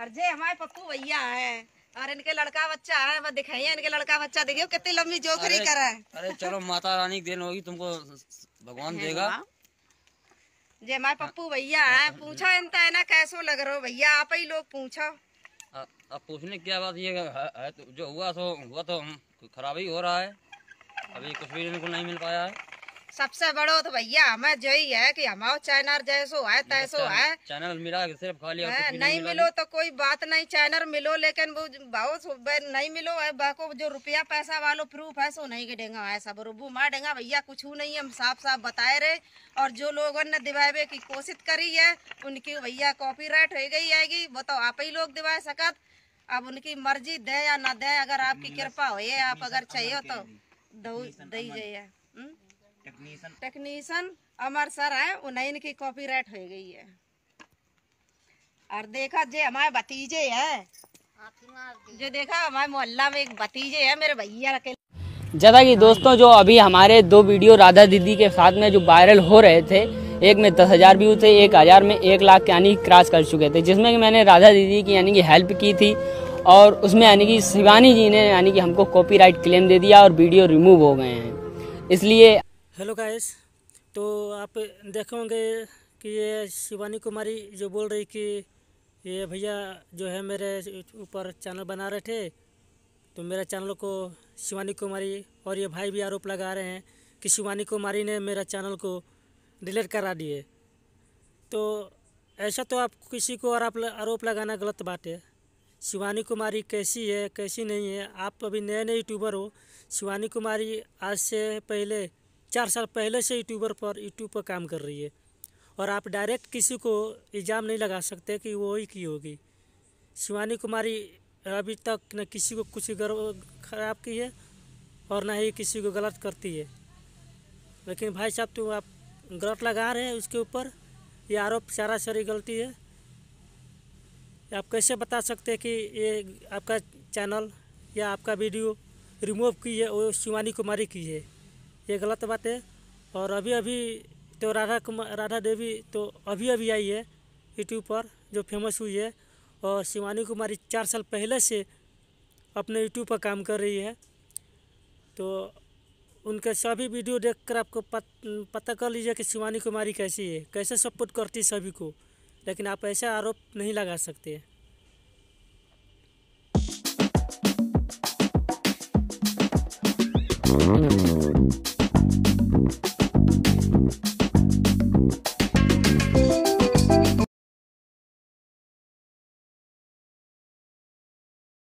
अरे हमारे पप्पू भैया है और इनके लड़का बच्चा है मैं दिखाई इनके लड़का बच्चा देखियो कितनी लंबी जोखरी कर रहा है अरे चलो माता रानी देन होगी तुमको भगवान देगा जे हमारे पप्पू भैया है हाँ। पूछो इनता है ना कैसो लग हो भैया आप ही लोग पूछो अब पूछने क्या बात ये है, तो जो हुआ तो हुआ तो खराब ही हो रहा है अभी कुछ भी इनको नहीं मिल पाया है सबसे बड़ो तो भैया हमें जो ही है कि हमारे चैनल जैसो है तैसो है चैनल मिला सिर्फ खाली है, नहीं मिलो तो कोई बात नहीं चैनल मिलो लेकिन वो बहुत नहीं मिलो है बाको जो रुपया पैसा वालो प्रूफ है सो नहीं गिडेगा है सब रुबू मार डेंगे भैया कुछ नहीं हम साफ साफ बताए रहे और जो लोगों ने दिवाबे की कोशिश करी है उनकी भैया कॉपी राइट हो गई आएगी तो आप ही लोग दिवा सकत अब उनकी मर्जी दे या ना दे अगर आपकी कृपा हो आप अगर चाहिए तो दही जाइए हम्म? टेक्नीशियन टेक्नीशियन अमर सर है उन्हें इनकी कॉपीराइट हो गई है और देखा जे हमारे भतीजे है जो देखा हमारे मोहल्ला में एक भतीजे है मेरे भैया के जैसा कि दोस्तों जो अभी हमारे दो वीडियो राधा दीदी के साथ में जो वायरल हो रहे थे एक में दस हज़ार व्यू थे एक हज़ार में एक लाख यानी क्रॉस कर चुके थे जिसमें कि मैंने राधा दीदी की यानी कि हेल्प की थी और उसमें यानी कि शिवानी जी ने यानी कि हमको कॉपीराइट क्लेम दे दिया और वीडियो रिमूव हो गए हैं इसलिए हेलो गाइस तो आप देखे होंगे कि ये शिवानी कुमारी जो बोल रही कि ये भैया जो है मेरे ऊपर चैनल बना रहे थे तो मेरे चैनल को शिवानी कुमारी और ये भाई भी आरोप लगा रहे हैं कि शिवानी कुमारी ने मेरा चैनल को डिलीट करा दिए तो ऐसा तो आप किसी को और आप आरोप लगाना गलत बात है शिवानी कुमारी कैसी है कैसी नहीं है आप अभी नए नए यूट्यूबर हो शिवानी कुमारी आज से पहले चार साल पहले से यूट्यूबर पर यूट्यूब पर काम कर रही है और आप डायरेक्ट किसी को इल्ज़ाम नहीं लगा सकते कि वो ही की होगी शिवानी कुमारी अभी तक न किसी को कुछ खराब की है और ना ही किसी को गलत करती है लेकिन भाई साहब तो आप गलत लगा रहे हैं उसके ऊपर ये आरोप सारा सारी गलती है आप कैसे बता सकते हैं कि ये आपका चैनल या आपका वीडियो रिमूव की है वो शिवानी कुमारी की है ये गलत बात है और अभी अभी तो राधा कुमार राधा देवी तो अभी अभी आई है यूट्यूब पर जो फेमस हुई है और शिवानी कुमारी चार साल पहले से अपने यूट्यूब पर काम कर रही है तो उनके सभी वीडियो देखकर आपको पत, पता कर लीजिए कि शिवानी कुमारी कैसी है कैसे सपोर्ट करती सभी को लेकिन आप ऐसा आरोप नहीं लगा सकते Mm-hmm.